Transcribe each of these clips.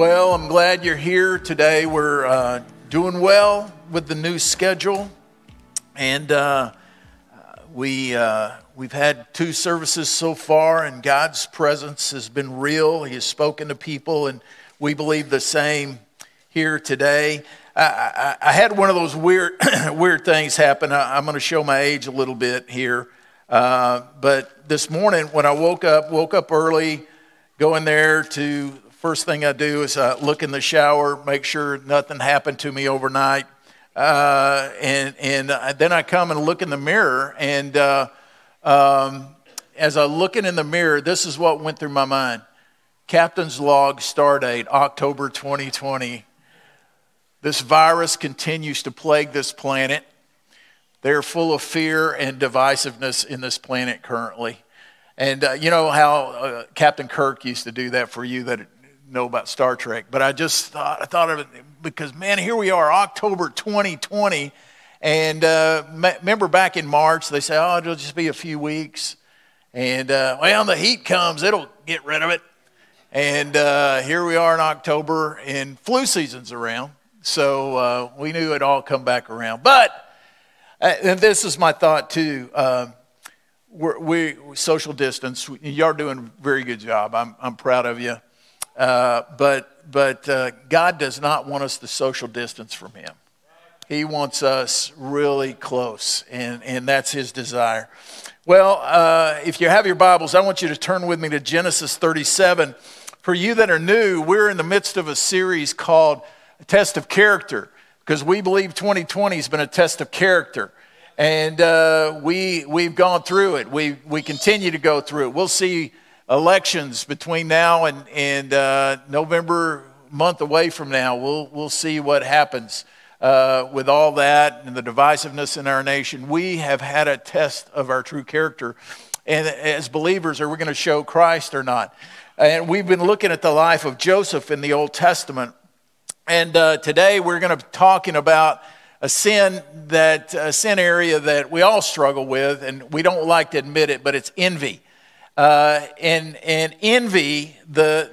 Well, I'm glad you're here today. We're uh, doing well with the new schedule, and uh, we uh, we've had two services so far, and God's presence has been real. He has spoken to people, and we believe the same here today. I, I, I had one of those weird weird things happen. I, am going to show my age a little bit here, uh, but this morning when I woke up, woke up early, going there to First thing I do is uh, look in the shower, make sure nothing happened to me overnight. Uh, and and uh, then I come and look in the mirror. And uh, um, as I am looking in the mirror, this is what went through my mind. Captain's log Stardate October 2020. This virus continues to plague this planet. They're full of fear and divisiveness in this planet currently. And uh, you know how uh, Captain Kirk used to do that for you that know about Star Trek, but I just thought I thought of it because man, here we are, October 2020, and uh, remember back in March they say, oh, it'll just be a few weeks, and uh, well, the heat comes, it'll get rid of it, and uh, here we are in October, and flu season's around, so uh, we knew it'd all come back around. But uh, and this is my thought too. Um, we're, we social distance. Y'all doing a very good job. I'm, I'm proud of you. Uh, but but uh, God does not want us to social distance from Him. He wants us really close, and, and that's His desire. Well, uh, if you have your Bibles, I want you to turn with me to Genesis 37. For you that are new, we're in the midst of a series called Test of Character, because we believe 2020 has been a test of character and uh, we we've gone through it. We we continue to go through it. We'll see elections between now and, and uh, November, month away from now. We'll, we'll see what happens uh, with all that and the divisiveness in our nation. We have had a test of our true character. And as believers, are we going to show Christ or not? And we've been looking at the life of Joseph in the Old Testament. And uh, today we're going to be talking about a sin that a sin area that we all struggle with and we don't like to admit it but it's envy uh, and, and envy, the,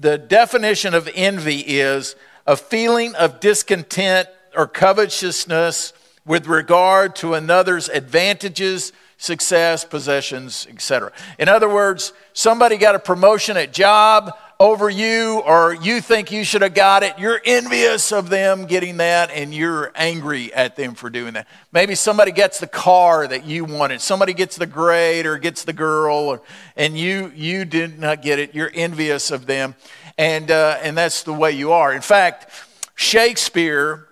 the definition of envy is a feeling of discontent or covetousness with regard to another's advantages, success, possessions, etc. In other words, somebody got a promotion at job over you, or you think you should have got it. You're envious of them getting that, and you're angry at them for doing that. Maybe somebody gets the car that you wanted. Somebody gets the grade or gets the girl, or, and you you did not get it. You're envious of them, and uh, and that's the way you are. In fact, Shakespeare,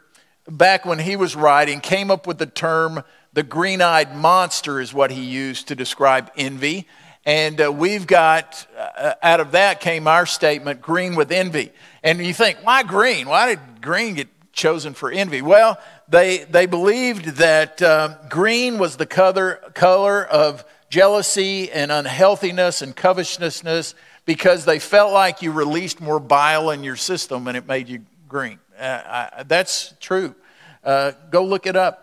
back when he was writing, came up with the term the green eyed monster is what he used to describe envy. And uh, we've got, uh, out of that came our statement, green with envy. And you think, why green? Why did green get chosen for envy? Well, they, they believed that uh, green was the color, color of jealousy and unhealthiness and covetousness because they felt like you released more bile in your system and it made you green. Uh, I, that's true. Uh, go look it up.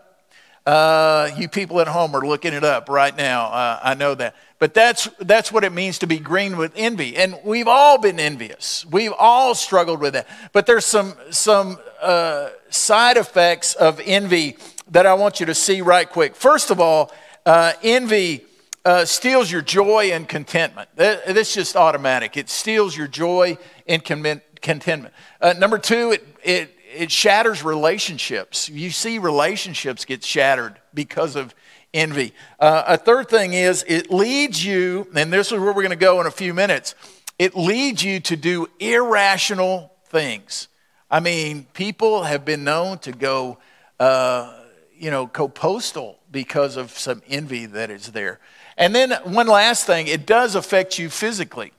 Uh, you people at home are looking it up right now. Uh, I know that. But that's, that's what it means to be green with envy. And we've all been envious. We've all struggled with that. But there's some, some uh, side effects of envy that I want you to see right quick. First of all, uh, envy uh, steals your joy and contentment. That's just automatic. It steals your joy and contentment. number two, it, it it shatters relationships. You see relationships get shattered because of envy. Uh, a third thing is it leads you, and this is where we're going to go in a few minutes, it leads you to do irrational things. I mean, people have been known to go, uh, you know, co postal because of some envy that is there. And then one last thing, it does affect you physically.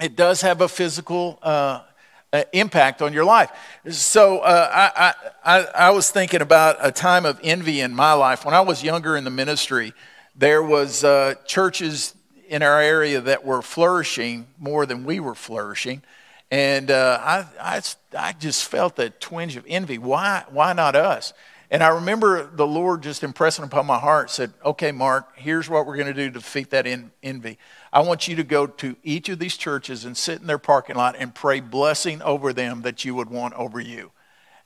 It does have a physical uh, uh, impact on your life. So uh, I, I, I was thinking about a time of envy in my life. When I was younger in the ministry, there was uh, churches in our area that were flourishing more than we were flourishing. And uh, I, I, I just felt a twinge of envy. Why, why not us? And I remember the Lord just impressing upon my heart, said, Okay, Mark, here's what we're going to do to defeat that en- envy. I want you to go to each of these churches and sit in their parking lot and pray blessing over them that you would want over you.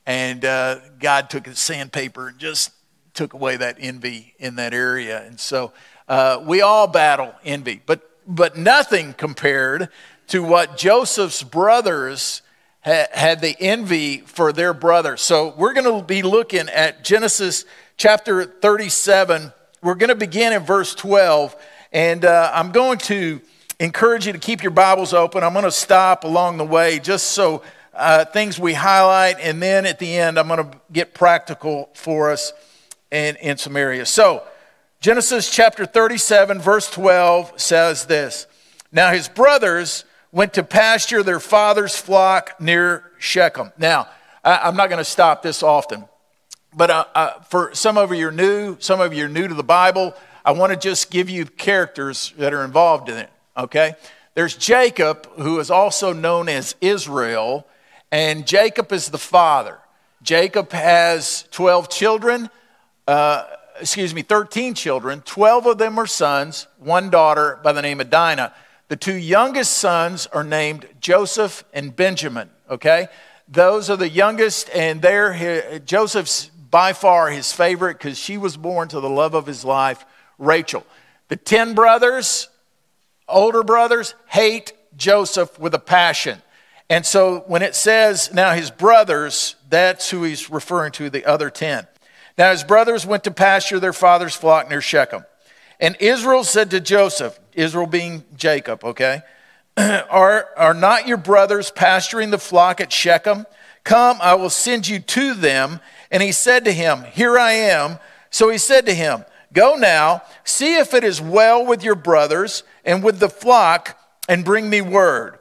And uh, God took his sandpaper and just took away that envy in that area. And so uh, we all battle envy, but, but nothing compared to what Joseph's brothers had the envy for their brother. So we're going to be looking at Genesis chapter 37. We're going to begin in verse 12, and uh, I'm going to encourage you to keep your Bibles open. I'm going to stop along the way just so uh, things we highlight, and then at the end, I'm going to get practical for us in, in some areas. So, Genesis chapter 37, verse 12 says this Now his brothers went to pasture their father's flock near Shechem. Now, I, am not going to stop this often, but uh, uh, for some of you are new, some of you are new to the Bible, I want to just give you characters that are involved in it, okay? There's Jacob, who is also known as Israel, and Jacob is the father. Jacob has 12 children, uh, excuse me, 13 children. 12 of them are sons, one daughter by the name of Dinah. The two youngest sons are named Joseph and Benjamin, okay? Those are the youngest, and they're, Joseph's by far his favorite because she was born to the love of his life, Rachel. The 10 brothers, older brothers, hate Joseph with a passion. And so when it says now his brothers, that's who he's referring to, the other 10. Now his brothers went to pasture their father's flock near Shechem. And Israel said to Joseph, Israel being Jacob, okay? are, are not your brothers pasturing the flock at Shechem? Come, I will send you to them. And he said to him, Here I am. So he said to him, Go now, see if it is well with your brothers and with the flock, and bring me word.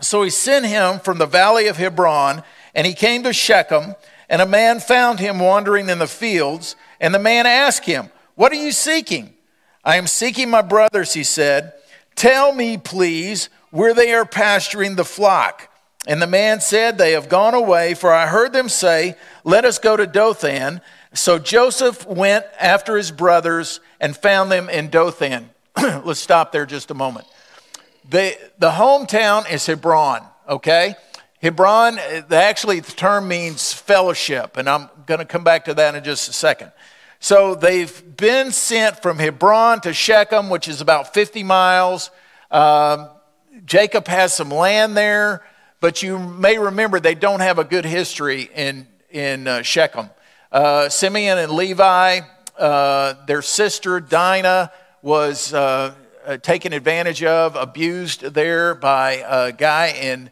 So he sent him from the valley of Hebron, and he came to Shechem, and a man found him wandering in the fields. And the man asked him, What are you seeking? I am seeking my brothers, he said. Tell me, please, where they are pasturing the flock. And the man said, They have gone away, for I heard them say, Let us go to Dothan. So Joseph went after his brothers and found them in Dothan. Let's stop there just a moment. The, the hometown is Hebron, okay? Hebron, actually, the term means fellowship, and I'm going to come back to that in just a second. So they've been sent from Hebron to Shechem, which is about 50 miles. Um, Jacob has some land there, but you may remember they don't have a good history in, in uh, Shechem. Uh, Simeon and Levi, uh, their sister Dinah was uh, uh, taken advantage of, abused there by a guy in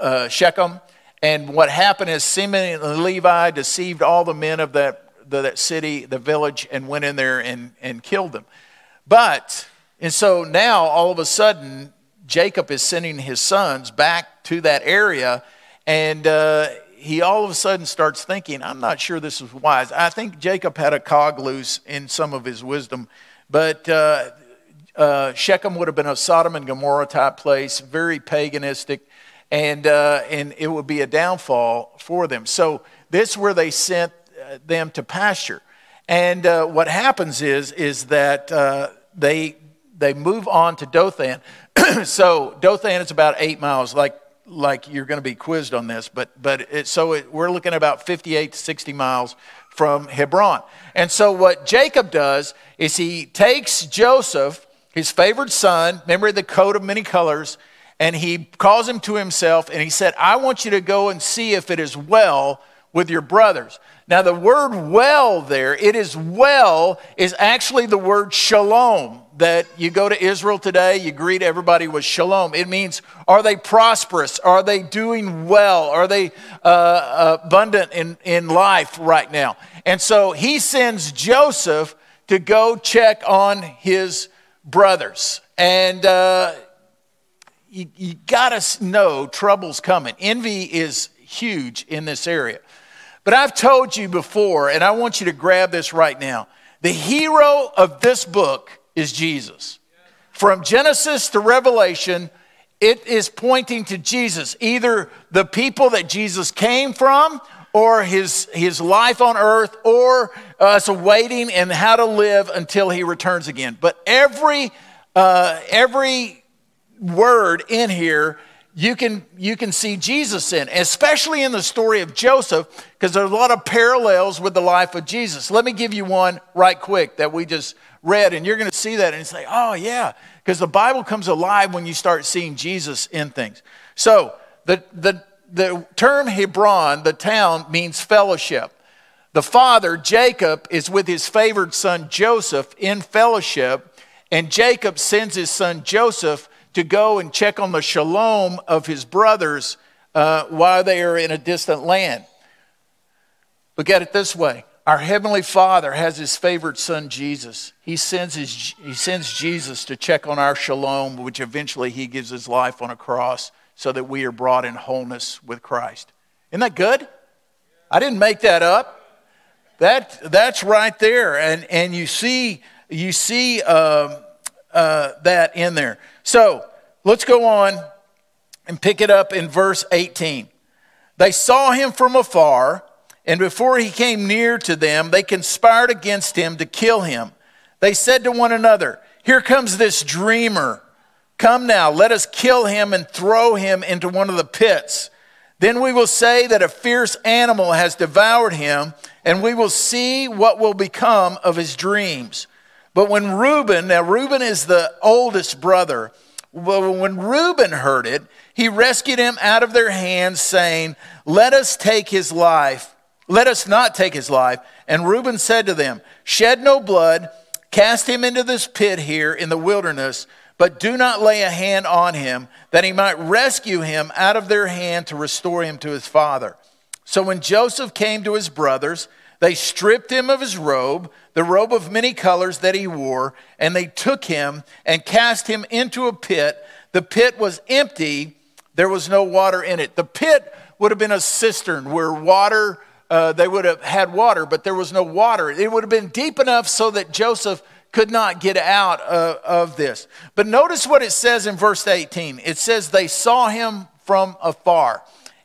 uh, Shechem. And what happened is Simeon and Levi deceived all the men of that the, that city, the village, and went in there and, and killed them. But, and so now all of a sudden, Jacob is sending his sons back to that area, and uh, he all of a sudden starts thinking, I'm not sure this is wise. I think Jacob had a cog loose in some of his wisdom, but uh, uh, Shechem would have been a Sodom and Gomorrah type place, very paganistic, and, uh, and it would be a downfall for them. So, this where they sent uh, them to pasture. And uh, what happens is, is that uh, they, they move on to Dothan. so Dothan is about eight miles, like, like you're going to be quizzed on this. But, but it, so it, we're looking at about 58 to 60 miles from Hebron. And so what Jacob does is he takes Joseph, his favored son, memory of the coat of many colors, and he calls him to himself and he said, I want you to go and see if it is well with your brothers. Now, the word well there, it is well, is actually the word shalom. That you go to Israel today, you greet everybody with shalom. It means, are they prosperous? Are they doing well? Are they uh, abundant in, in life right now? And so he sends Joseph to go check on his brothers. And uh, you, you got to know trouble's coming. Envy is huge in this area. But I've told you before, and I want you to grab this right now the hero of this book is Jesus. From Genesis to Revelation, it is pointing to Jesus, either the people that Jesus came from, or his, his life on earth, or us waiting awaiting and how to live until he returns again. But every, uh, every word in here you can, you can see Jesus in, especially in the story of Joseph, because there's a lot of parallels with the life of Jesus. Let me give you one right quick that we just read, and you're going to see that and say, oh, yeah, because the Bible comes alive when you start seeing Jesus in things. So, the, the, the term Hebron, the town, means fellowship. The father, Jacob, is with his favored son Joseph in fellowship, and Jacob sends his son Joseph to go and check on the shalom of his brothers uh, while they are in a distant land. Look at it this way our Heavenly Father has His favorite Son, Jesus. He sends, his, he sends Jesus to check on our shalom, which eventually He gives His life on a cross so that we are brought in wholeness with Christ. Isn't that good? I didn't make that up. That, that's right there. And, and you see, you see um, uh, that in there. So Let's go on and pick it up in verse 18. They saw him from afar, and before he came near to them, they conspired against him to kill him. They said to one another, Here comes this dreamer. Come now, let us kill him and throw him into one of the pits. Then we will say that a fierce animal has devoured him, and we will see what will become of his dreams. But when Reuben, now Reuben is the oldest brother, when Reuben heard it, he rescued him out of their hands, saying, Let us take his life. Let us not take his life. And Reuben said to them, Shed no blood, cast him into this pit here in the wilderness, but do not lay a hand on him, that he might rescue him out of their hand to restore him to his father. So when Joseph came to his brothers, they stripped him of his robe, the robe of many colors that he wore, and they took him and cast him into a pit. The pit was empty, there was no water in it. The pit would have been a cistern where water, uh, they would have had water, but there was no water. It would have been deep enough so that Joseph could not get out uh, of this. But notice what it says in verse 18 it says, They saw him from afar,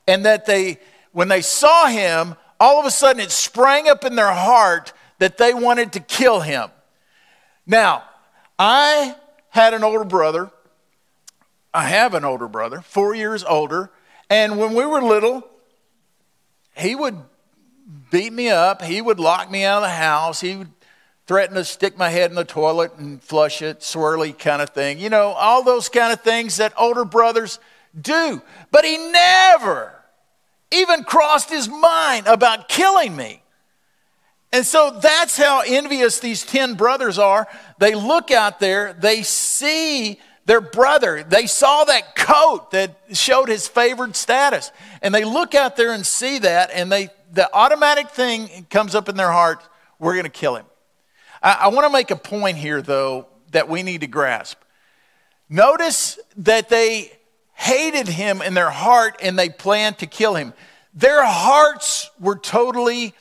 and that they, when they saw him, all of a sudden it sprang up in their heart that they wanted to kill him. Now, I had an older brother. I have an older brother, four years older. And when we were little, he would beat me up. He would lock me out of the house. He would threaten to stick my head in the toilet and flush it, swirly kind of thing. You know, all those kind of things that older brothers do. But he never even crossed his mind about killing me. And so that's how envious these 10 brothers are. They look out there, they see their brother, they saw that coat that showed his favored status. And they look out there and see that, and they, the automatic thing comes up in their heart we're going to kill him. I, I want to make a point here, though, that we need to grasp. Notice that they hated him in their heart and they planned to kill him. Their hearts were totally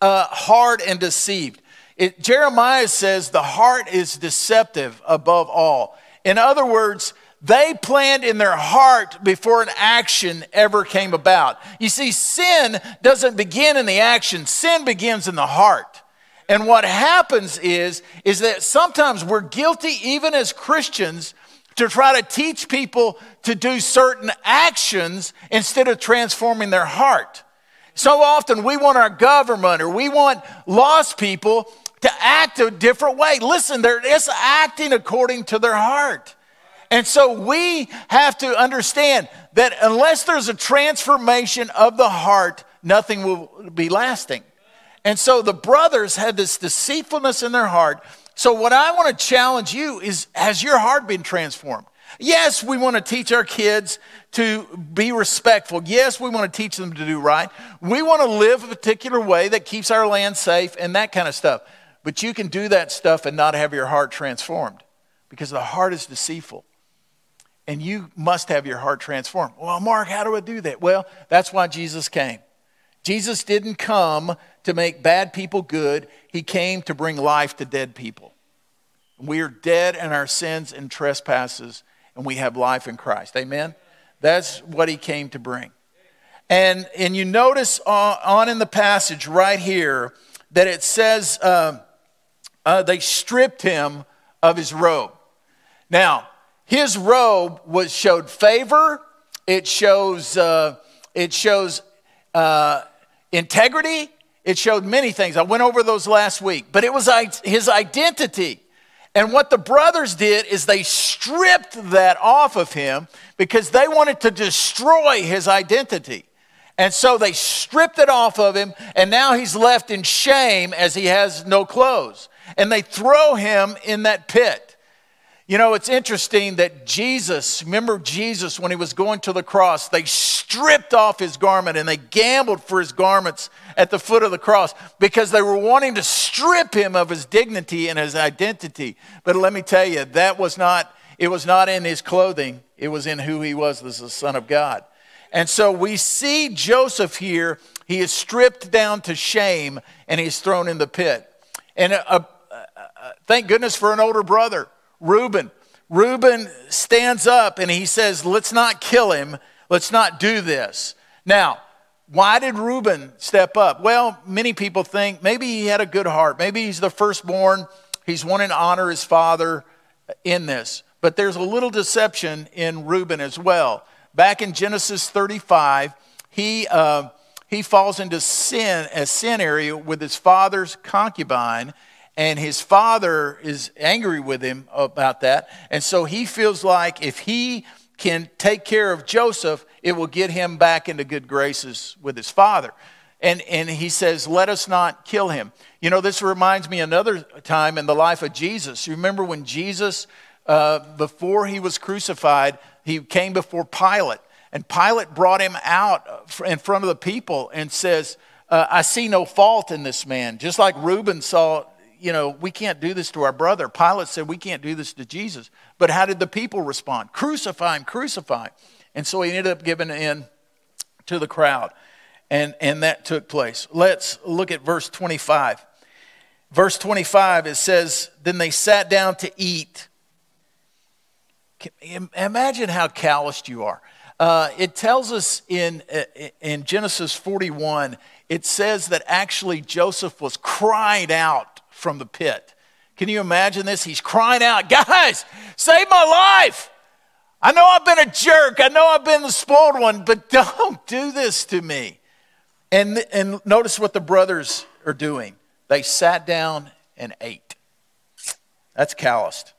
uh, hard and deceived. It, Jeremiah says the heart is deceptive above all. In other words, they planned in their heart before an action ever came about. You see, sin doesn't begin in the action, sin begins in the heart. And what happens is, is that sometimes we're guilty, even as Christians, to try to teach people to do certain actions instead of transforming their heart. So often we want our government or we want lost people to act a different way. Listen, they're just acting according to their heart. And so we have to understand that unless there's a transformation of the heart, nothing will be lasting. And so the brothers had this deceitfulness in their heart so, what I want to challenge you is has your heart been transformed? Yes, we want to teach our kids to be respectful. Yes, we want to teach them to do right. We want to live a particular way that keeps our land safe and that kind of stuff. But you can do that stuff and not have your heart transformed because the heart is deceitful. And you must have your heart transformed. Well, Mark, how do I do that? Well, that's why Jesus came. Jesus didn't come to make bad people good, he came to bring life to dead people. We are dead in our sins and trespasses, and we have life in Christ. Amen? That's what he came to bring. And, and you notice on, on in the passage right here that it says uh, uh, they stripped him of his robe. Now, his robe was showed favor. It shows uh, it shows uh, integrity. It showed many things. I went over those last week, but it was his identity. And what the brothers did is they stripped that off of him because they wanted to destroy his identity. And so they stripped it off of him, and now he's left in shame as he has no clothes. And they throw him in that pit. You know, it's interesting that Jesus, remember Jesus when he was going to the cross, they stripped off his garment and they gambled for his garments at the foot of the cross because they were wanting to strip him of his dignity and his identity. But let me tell you, that was not, it was not in his clothing, it was in who he was as the Son of God. And so we see Joseph here, he is stripped down to shame and he's thrown in the pit. And a, a, a, thank goodness for an older brother Reuben. Reuben stands up and he says, Let's not kill him. Let's not do this. Now, why did Reuben step up? Well, many people think maybe he had a good heart. Maybe he's the firstborn. He's wanting to honor his father in this. But there's a little deception in Reuben as well. Back in Genesis 35, he, uh, he falls into sin, a sin area with his father's concubine, and his father is angry with him about that. And so he feels like if he can take care of Joseph, it will get him back into good graces with his father. And, and he says, Let us not kill him. You know, this reminds me another time in the life of Jesus. You remember when Jesus, uh, before he was crucified, he came before Pilate, and Pilate brought him out in front of the people and says, uh, I see no fault in this man, just like Reuben saw you know, we can't do this to our brother. Pilate said, we can't do this to Jesus. But how did the people respond? Crucify him, crucify him. And so he ended up giving in to the crowd. And, and that took place. Let's look at verse 25. Verse 25, it says, Then they sat down to eat. Imagine how calloused you are. Uh, it tells us in, in Genesis 41, it says that actually Joseph was cried out from the pit. Can you imagine this? He's crying out, Guys, save my life. I know I've been a jerk. I know I've been the spoiled one, but don't do this to me. And, and notice what the brothers are doing. They sat down and ate. That's calloused.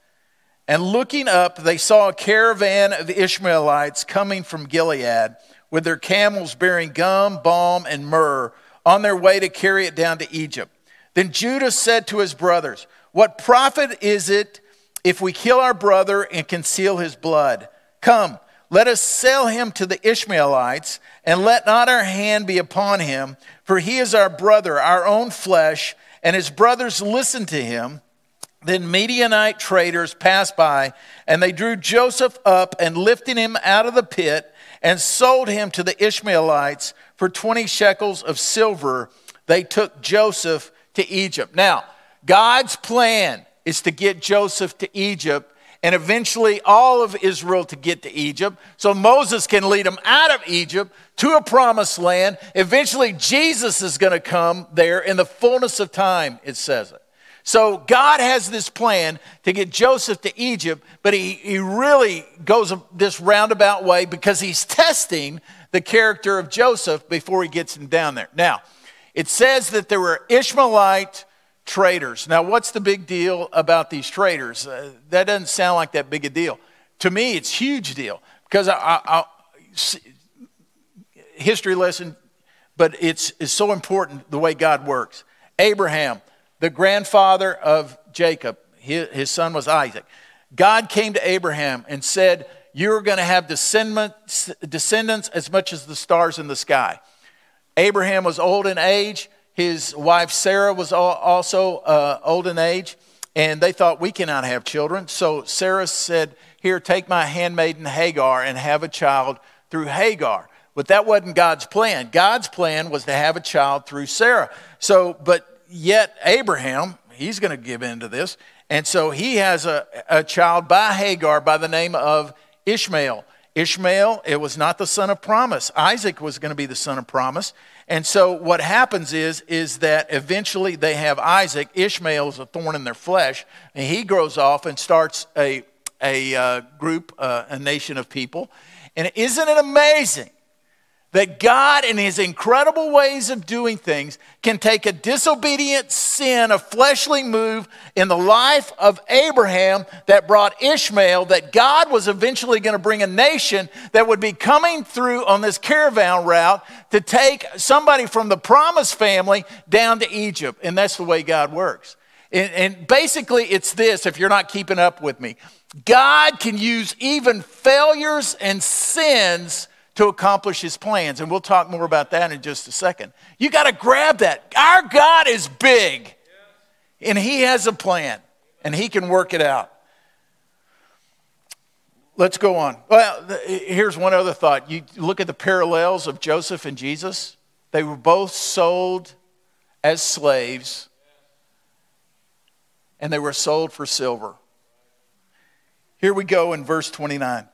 And looking up, they saw a caravan of Ishmaelites coming from Gilead with their camels bearing gum, balm, and myrrh on their way to carry it down to Egypt. Then Judah said to his brothers, What profit is it if we kill our brother and conceal his blood? Come, let us sell him to the Ishmaelites, and let not our hand be upon him, for he is our brother, our own flesh. And his brothers listened to him. Then Midianite traders passed by, and they drew Joseph up and lifted him out of the pit and sold him to the Ishmaelites for 20 shekels of silver. They took Joseph to Egypt. Now, God's plan is to get Joseph to Egypt and eventually all of Israel to get to Egypt. So Moses can lead them out of Egypt to a promised land. Eventually, Jesus is going to come there in the fullness of time, it says it. So God has this plan to get Joseph to Egypt, but he, he really goes this roundabout way because he's testing the character of Joseph before he gets him down there. Now, it says that there were Ishmaelite traders. Now, what's the big deal about these traders? Uh, that doesn't sound like that big a deal. To me, it's huge deal because I, I, I history lesson, but it's, it's so important the way God works. Abraham, the grandfather of Jacob, his, his son was Isaac. God came to Abraham and said, You're going to have descendants, descendants as much as the stars in the sky. Abraham was old in age. His wife Sarah was also uh, old in age. And they thought, we cannot have children. So Sarah said, Here, take my handmaiden Hagar and have a child through Hagar. But that wasn't God's plan. God's plan was to have a child through Sarah. So, but yet Abraham, he's going to give in to this. And so he has a, a child by Hagar by the name of Ishmael. Ishmael, it was not the son of promise. Isaac was going to be the son of promise. And so what happens is, is that eventually they have Isaac. Ishmael is a thorn in their flesh, and he grows off and starts a, a uh, group, uh, a nation of people. And isn't it amazing that God, in his incredible ways of doing things, can take a disobedient sin, a fleshly move in the life of Abraham that brought Ishmael, that God was eventually going to bring a nation that would be coming through on this caravan route to take somebody from the promised family down to Egypt. And that's the way God works. And, and basically, it's this if you're not keeping up with me God can use even failures and sins to accomplish his plans. And we'll talk more about that in just a second. You got to grab that. Our God is big, and he has a plan, and he can work it out. Let's go on. Well, here's one other thought. You look at the parallels of Joseph and Jesus. They were both sold as slaves, and they were sold for silver. Here we go in verse 29.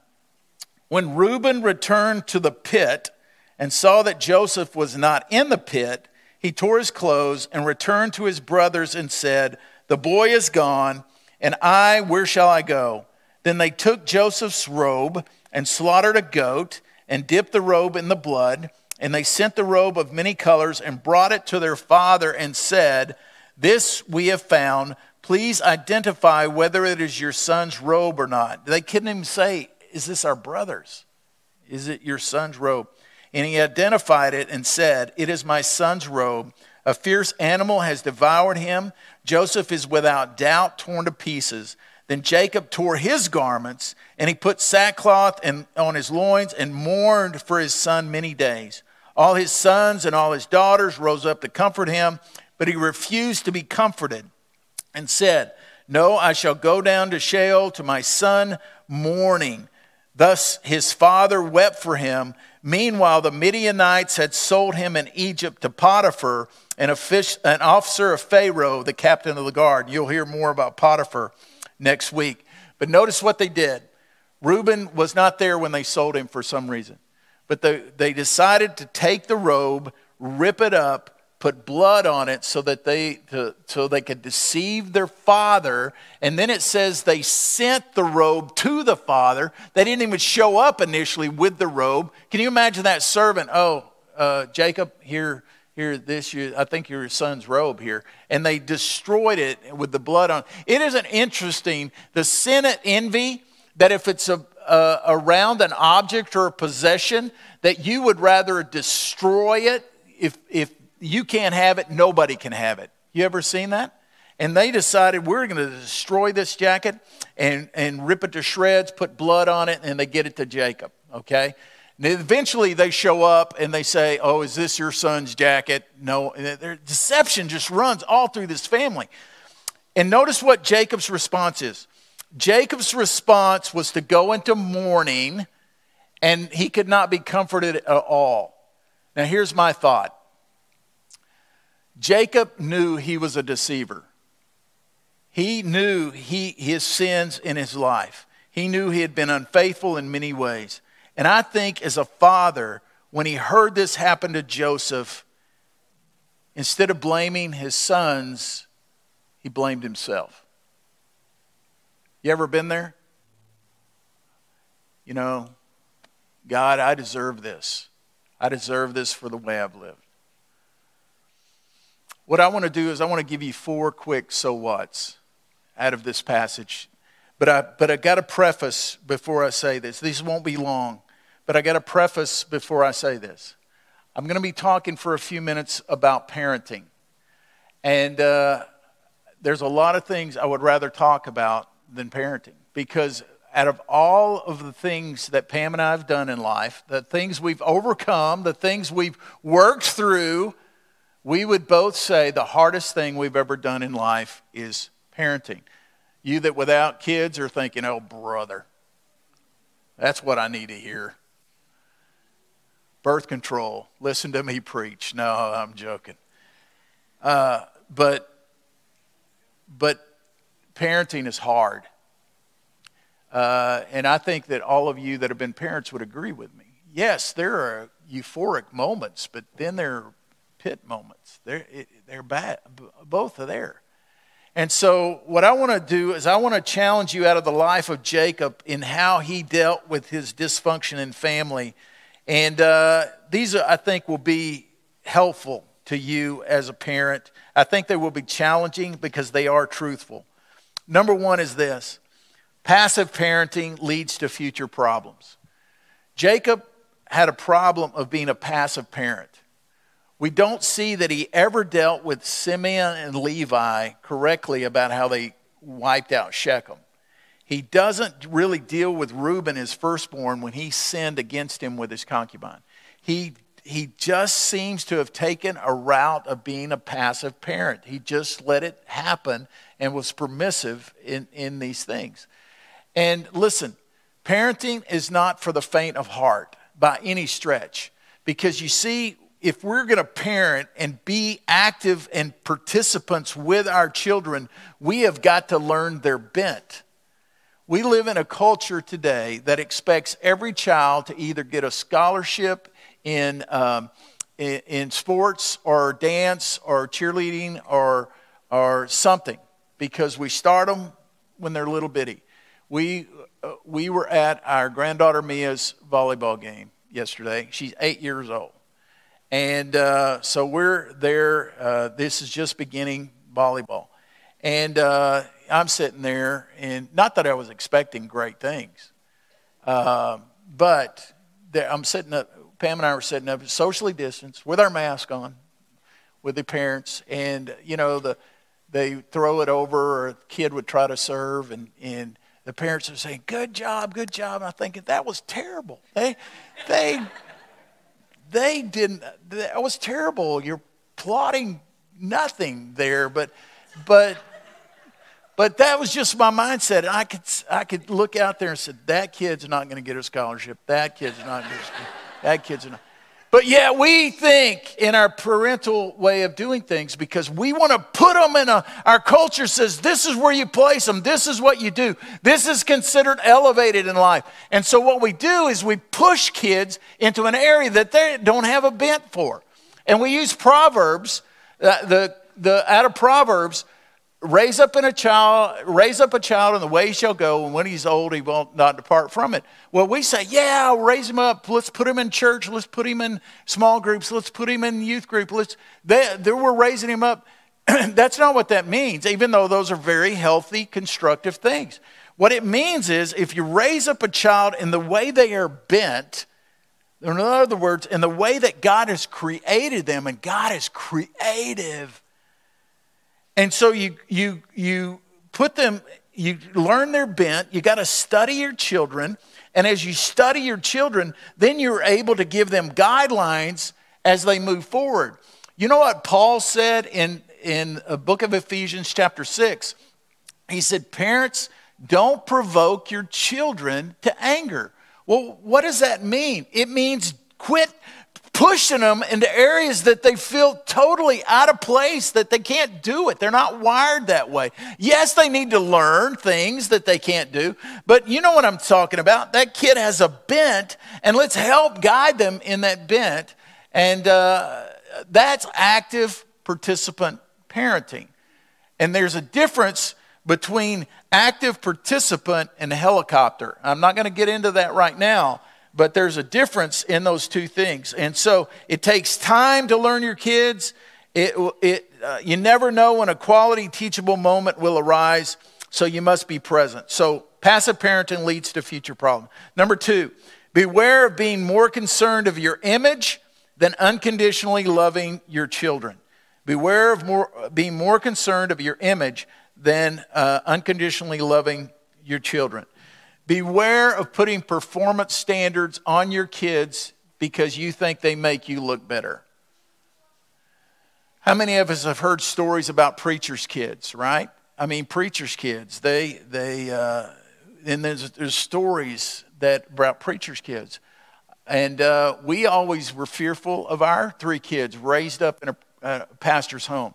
When Reuben returned to the pit and saw that Joseph was not in the pit, he tore his clothes and returned to his brothers and said, The boy is gone, and I, where shall I go? Then they took Joseph's robe and slaughtered a goat and dipped the robe in the blood. And they sent the robe of many colors and brought it to their father and said, This we have found. Please identify whether it is your son's robe or not. They couldn't even say is this our brother's? Is it your son's robe? And he identified it and said, It is my son's robe. A fierce animal has devoured him. Joseph is without doubt torn to pieces. Then Jacob tore his garments, and he put sackcloth on his loins and mourned for his son many days. All his sons and all his daughters rose up to comfort him, but he refused to be comforted and said, No, I shall go down to Sheol to my son mourning. Thus his father wept for him. Meanwhile, the Midianites had sold him in Egypt to Potiphar, an, officer of Pharaoh, the captain of the guard. You'll hear more about Potiphar next week. But notice what they did. Reuben was not there when they sold him for some reason, but they, they decided to take the robe, rip it up, put blood on it so that they to, so they could deceive their father and then it says they sent the robe to the father they didn't even show up initially with the robe can you imagine that servant oh uh, jacob here here this year i think your son's robe here and they destroyed it with the blood on it isn't interesting the Senate envy that if it's a, a, around an object or a possession that you would rather destroy it if, if you can't have it, nobody can have it. You ever seen that? And they decided we're going to destroy this jacket and, and rip it to shreds, put blood on it, and they get it to Jacob, okay? And eventually they show up and they say, Oh, is this your son's jacket? No. their deception just runs all through this family. And notice what Jacob's response is. Jacob's response was to go into mourning, and he could not be comforted at all. Now, here's my thought Jacob knew he was a deceiver. He knew he, his sins in his life. He knew he had been unfaithful in many ways. And I think as a father, when he heard this happen to Joseph, instead of blaming his sons, he blamed himself. You ever been there? You know, God, I deserve this. I deserve this for the way I've lived. What I want to do is I want to give you four quick so whats out of this passage. But I but I got to preface before I say this. This won't be long, but I got to preface before I say this. I'm going to be talking for a few minutes about parenting, and uh, there's a lot of things I would rather talk about than parenting because out of all of the things that Pam and I have done in life, the things we've overcome, the things we've worked through, we would both say the hardest thing we've ever done in life is parenting. You that without kids are thinking, oh, brother, that's what I need to hear. Birth control, listen to me preach. No, I'm joking. Uh, but, but parenting is hard. Uh, and I think that all of you that have been parents would agree with me. Yes, there are euphoric moments, but then there are pit moments. They're, they're bad. Both are there. And so, what I want to do is, I want to challenge you out of the life of Jacob in how he dealt with his dysfunction in family. And uh, these, are, I think, will be helpful to you as a parent. I think they will be challenging because they are truthful. Number one is this passive parenting leads to future problems. Jacob had a problem of being a passive parent. We don't see that he ever dealt with Simeon and Levi correctly about how they wiped out Shechem. He doesn't really deal with Reuben, his firstborn, when he sinned against him with his concubine. He, he just seems to have taken a route of being a passive parent. He just let it happen and was permissive in, in these things. And listen, parenting is not for the faint of heart by any stretch because you see if we're going to parent and be active and participants with our children, we have got to learn their bent. We live in a culture today that expects every child to either get a scholarship in, um, in, in, sports or dance or cheerleading or, or something because we start them when they're little bitty. We, uh, we were at our granddaughter Mia's volleyball game yesterday. She's eight years old and uh, so we're there. Uh, this is just beginning volleyball. And uh, I'm sitting there, and not that I was expecting great things, um, but I'm sitting up, Pam and I were sitting up socially distanced with our mask on with the parents. And, you know, the, they throw it over, or a kid would try to serve, and, and the parents are saying, Good job, good job. And I'm thinking, That was terrible. They, they, they didn't, that was terrible. You're plotting nothing there, but, but, but that was just my mindset. And I could, I could look out there and said, that kid's not going to get a scholarship. That kid's not going to, that kid's not. But yet we think in our parental way of doing things because we want to put them in a, our culture says this is where you place them, this is what you do, this is considered elevated in life. And so what we do is we push kids into an area that they don't have a bent for. And we use Proverbs, uh, the, the, out of Proverbs, raise up in a child, raise up a child in the way he shall go, and when he's old, he won't not depart from it. Well, we say, yeah, raise him up. Let's put him in church. Let's put him in small groups. Let's put him in youth group. Let's. They, they we're raising him up. That's not what that means. Even though those are very healthy, constructive things. What it means is, if you raise up a child in the way they are bent. In other words, in the way that God has created them, and God is creative and so you, you, you put them, you learn their bent, you got to study your children. And as you study your children, then you're able to give them guidelines as they move forward. You know what Paul said in, in a book of Ephesians, chapter 6? He said, Parents, don't provoke your children to anger. Well, what does that mean? It means quit pushing them into areas that they feel totally out of place, that they can't do it. They're not wired that way. Yes, they need to learn things that they can't do, but you know what I'm talking about. That kid has a bent, and let's help guide them in that bent. And uh, that's active participant parenting. And there's a difference between active participant and helicopter. I'm not going to get into that right now but there's a difference in those two things. And so it takes time to learn your kids. It, it, uh, you never know when a quality teachable moment will arise, so you must be present. So passive parenting leads to future problems. Number two, beware of being more concerned of your image than unconditionally loving your children. Beware of more, being more concerned of your image than uh, unconditionally loving your children. Beware of putting performance standards on your kids because you think they make you look better. How many of us have heard stories about preachers' kids, right? I mean, preachers' kids. They, they, uh, and there's, there's stories that about preachers' kids. And uh, we always were fearful of our three kids raised up in a, pastor's home.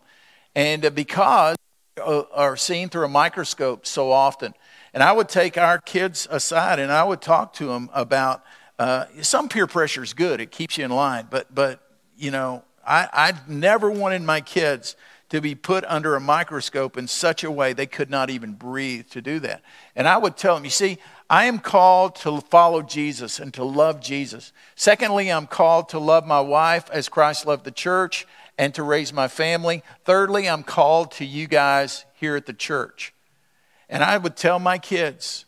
And uh, because uh, are seen through a microscope so often, and I would take our kids aside and I would talk to them about uh, some peer pressure is good, it keeps you in line. But, but you know, I, I never wanted my kids to be put under a microscope in such a way they could not even breathe to do that. And I would tell them, you see, I am called to follow Jesus and to love Jesus. Secondly, I'm called to love my wife as Christ loved the church and to raise my family. Thirdly, I'm called to you guys here at the church. And I would tell my kids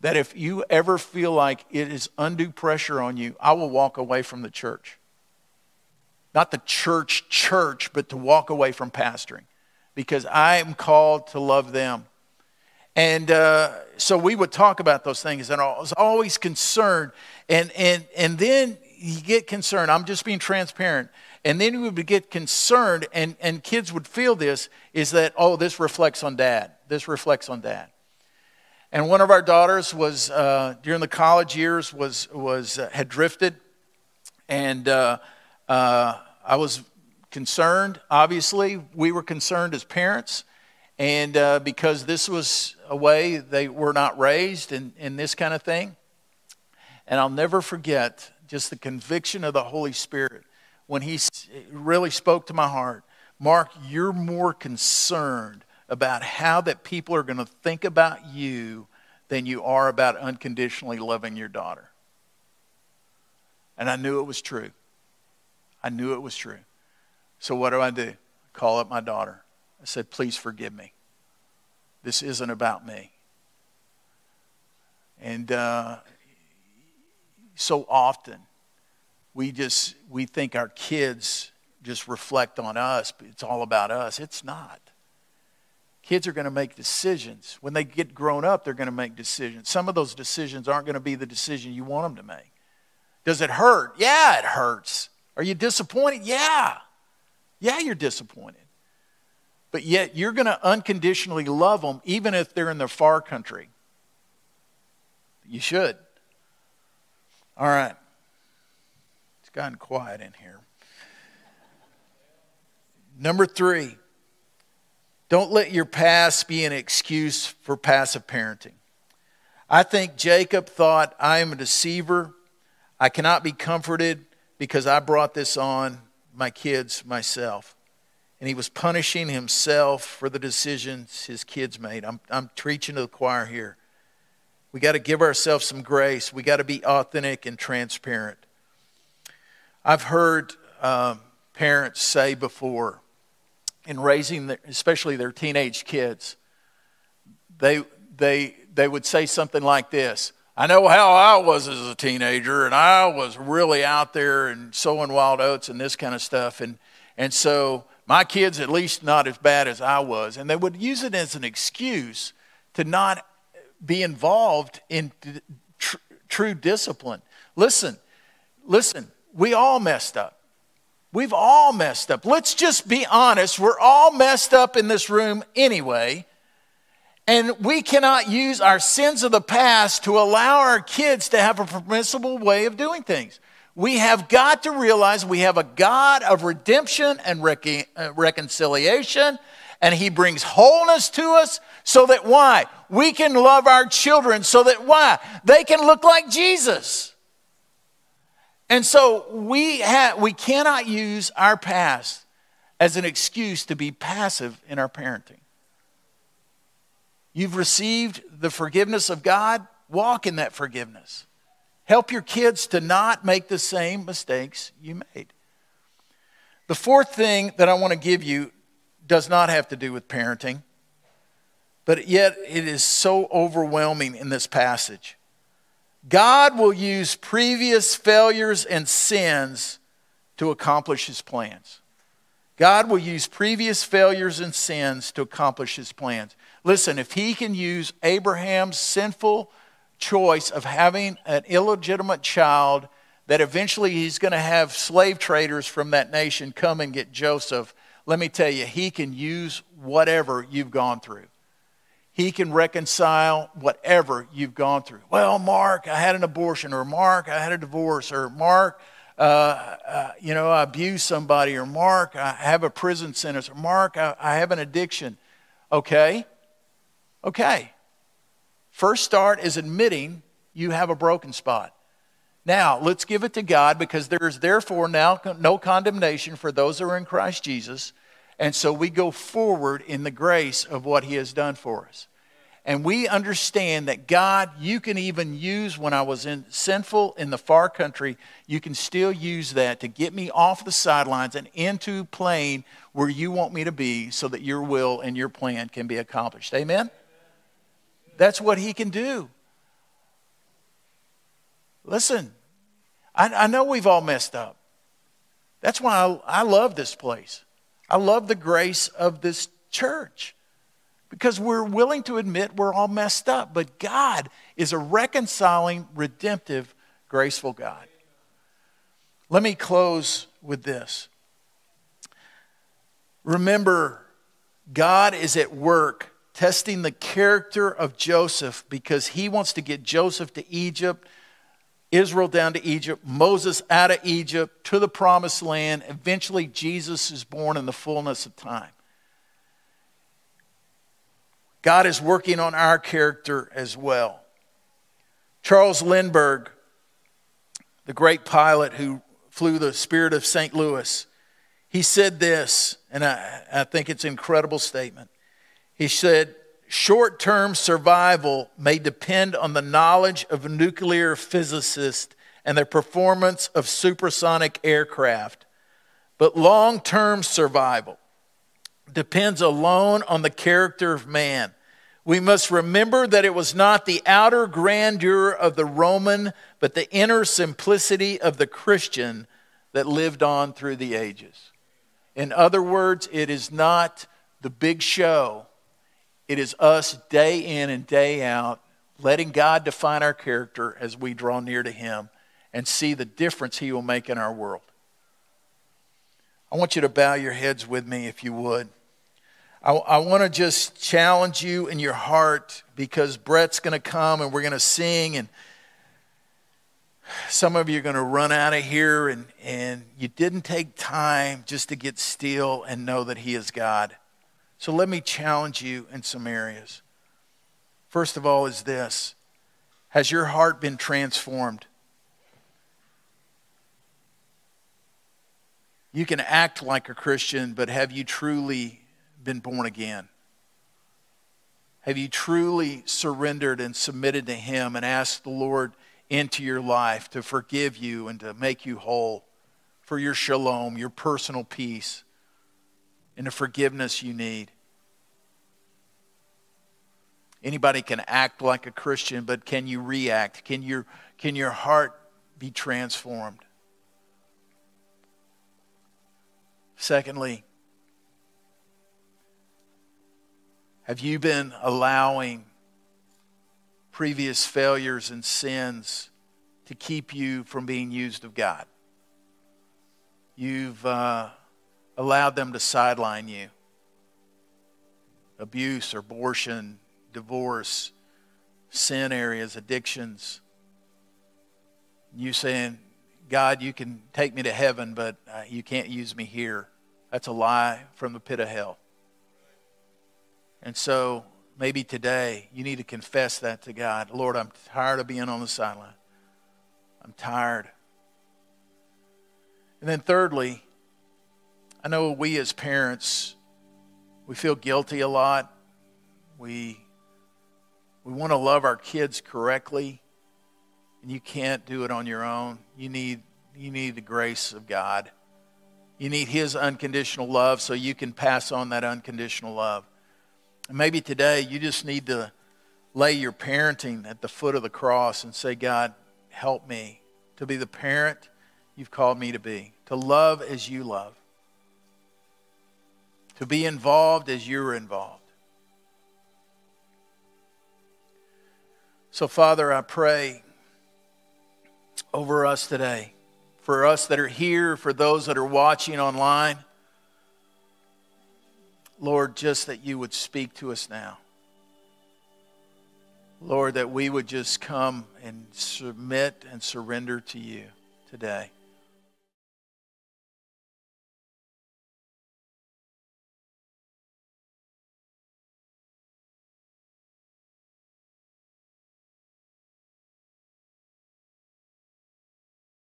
that if you ever feel like it is undue pressure on you, I will walk away from the church. Not the church, church, but to walk away from pastoring because I am called to love them. And uh, so we would talk about those things, and I was always concerned. And, and, and then you get concerned. I'm just being transparent. And then you would get concerned, and, and kids would feel this is that, oh, this reflects on dad. This reflects on that. And one of our daughters was uh, during the college years was was uh, had drifted, and uh, uh I was concerned. Obviously, we were concerned as parents, and uh, because this was a way they were not raised, in in this kind of thing. And I'll never forget just the conviction of the Holy Spirit when He really spoke to my heart. Mark, you're more concerned about how that people are going to think about you than you are about unconditionally loving your daughter. And I knew it was true. I knew it was true. So what do I do? Call up my daughter. I said, please forgive me. This isn't about me. And uh, so often we just we think our kids just reflect on us. It's all about us. It's not. Kids are going to make decisions. When they get grown up, they're going to make decisions. Some of those decisions aren't going to be the decision you want them to make. Does it hurt? Yeah, it hurts. Are you disappointed? Yeah. Yeah, you're disappointed. But yet, you're going to unconditionally love them, even if they're in the far country. You should. All right. It's gotten quiet in here. Number three, don't let your past be an excuse for passive parenting. I think Jacob thought, I am a deceiver. I cannot be comforted because I brought this on my kids myself. And he was punishing himself for the decisions his kids made. I'm, I'm preaching to the choir here. We got to give ourselves some grace. We got to be authentic and transparent. I've heard um, parents say before, in raising, their, especially their teenage kids, they, they, they would say something like this I know how I was as a teenager, and I was really out there and sowing wild oats and this kind of stuff. And, and so my kids, at least, not as bad as I was. And they would use it as an excuse to not be involved in tr- true discipline. Listen, listen, we all messed up. We've all messed up. Let's just be honest. We're all messed up in this room anyway. And we cannot use our sins of the past to allow our kids to have a permissible way of doing things. We have got to realize we have a God of redemption and recon- uh, reconciliation, and He brings wholeness to us so that why? We can love our children so that why? They can look like Jesus. And so we, ha- we cannot use our past as an excuse to be passive in our parenting. You've received the forgiveness of God, walk in that forgiveness. Help your kids to not make the same mistakes you made. The fourth thing that I want to give you does not have to do with parenting, but yet it is so overwhelming in this passage. God will use previous failures and sins to accomplish his plans. God will use previous failures and sins to accomplish his plans. Listen, if he can use Abraham's sinful choice of having an illegitimate child, that eventually he's going to have slave traders from that nation come and get Joseph. Let me tell you, he can use whatever you've gone through. He can reconcile whatever you've gone through. Well, Mark, I had an abortion, or Mark, I had a divorce, or Mark, uh, uh, you know, I abused somebody, or Mark, I have a prison sentence, or Mark, I, I have an addiction. Okay? Okay. First start is admitting you have a broken spot. Now, let's give it to God because there is therefore now no condemnation for those who are in Christ Jesus. And so we go forward in the grace of what He has done for us. And we understand that God, you can even use when I was in, sinful in the far country, you can still use that to get me off the sidelines and into playing where you want me to be so that your will and your plan can be accomplished. Amen? That's what He can do. Listen, I, I know we've all messed up. That's why I, I love this place. I love the grace of this church because we're willing to admit we're all messed up, but God is a reconciling, redemptive, graceful God. Let me close with this. Remember, God is at work testing the character of Joseph because he wants to get Joseph to Egypt Israel down to Egypt, Moses out of Egypt to the promised land. Eventually, Jesus is born in the fullness of time. God is working on our character as well. Charles Lindbergh, the great pilot who flew the Spirit of St. Louis, he said this, and I, I think it's an incredible statement. He said, short term survival may depend on the knowledge of nuclear physicists and the performance of supersonic aircraft, but long term survival depends alone on the character of man. We must remember that it was not the outer grandeur of the Roman, but the inner simplicity of the Christian that lived on through the ages. In other words, it is not the big show it is us day in and day out letting God define our character as we draw near to Him and see the difference He will make in our world. I want you to bow your heads with me if you would. I, I want to just challenge you in your heart because Brett's going to come and we're going to sing, and some of you are going to run out of here, and, and you didn't take time just to get still and know that He is God. So let me challenge you in some areas. First of all, is this Has your heart been transformed? You can act like a Christian, but have you truly been born again? Have you truly surrendered and submitted to Him and asked the Lord into your life to forgive you and to make you whole for your shalom, your personal peace? and the forgiveness you need. Anybody can act like a Christian, but can you react? Can your, can your heart be transformed? Secondly, have you been allowing previous failures and sins to keep you from being used of God? You've uh, allowed them to sideline you. Abuse, abortion, divorce, sin areas, addictions. You saying, God, you can take me to heaven, but uh, you can't use me here. That's a lie from the pit of hell. And so maybe today you need to confess that to God. Lord, I'm tired of being on the sideline. I'm tired. And then, thirdly, I know we as parents, we feel guilty a lot. We, we want to love our kids correctly, and you can't do it on your own. You need, you need the grace of God. You need His unconditional love so you can pass on that unconditional love. And maybe today you just need to lay your parenting at the foot of the cross and say, God, help me to be the parent you've called me to be, to love as you love to be involved as you're involved. So, Father, I pray over us today, for us that are here, for those that are watching online. Lord, just that you would speak to us now. Lord, that we would just come and submit and surrender to you today.